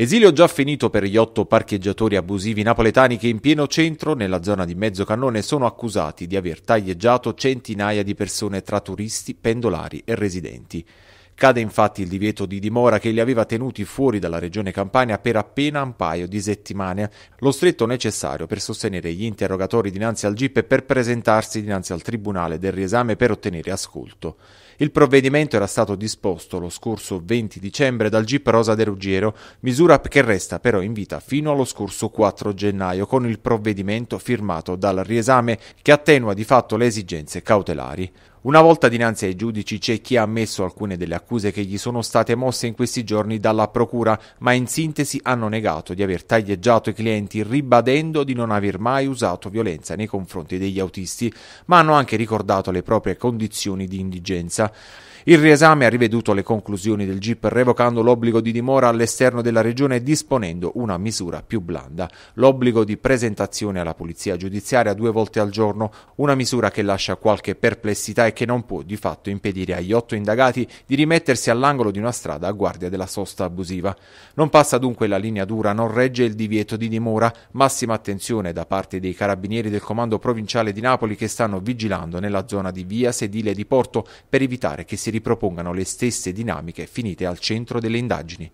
Esilio già finito per gli otto parcheggiatori abusivi napoletani che in pieno centro, nella zona di Mezzocannone, sono accusati di aver taglieggiato centinaia di persone tra turisti, pendolari e residenti. Cade infatti il divieto di dimora che li aveva tenuti fuori dalla regione Campania per appena un paio di settimane, lo stretto necessario per sostenere gli interrogatori dinanzi al GIP e per presentarsi dinanzi al Tribunale del riesame per ottenere ascolto. Il provvedimento era stato disposto lo scorso 20 dicembre dal GIP Rosa De Ruggiero, misura che resta però in vita fino allo scorso 4 gennaio con il provvedimento firmato dal riesame che attenua di fatto le esigenze cautelari. Una volta dinanzi ai giudici c'è chi ha ammesso alcune delle accuse che gli sono state mosse in questi giorni dalla Procura, ma in sintesi hanno negato di aver taglieggiato i clienti ribadendo di non aver mai usato violenza nei confronti degli autisti, ma hanno anche ricordato le proprie condizioni di indigenza. Il riesame ha riveduto le conclusioni del GIP revocando l'obbligo di dimora all'esterno della regione e disponendo una misura più blanda, l'obbligo di presentazione alla polizia giudiziaria due volte al giorno, una misura che lascia qualche perplessità e che non può di fatto impedire agli otto indagati di rimettersi all'angolo di una strada a guardia della sosta abusiva. Non passa dunque la linea dura, non regge il divieto di dimora, massima attenzione da parte dei carabinieri del comando provinciale di Napoli che stanno vigilando nella zona di via Sedile di Porto per evitare che si si ripropongano le stesse dinamiche finite al centro delle indagini.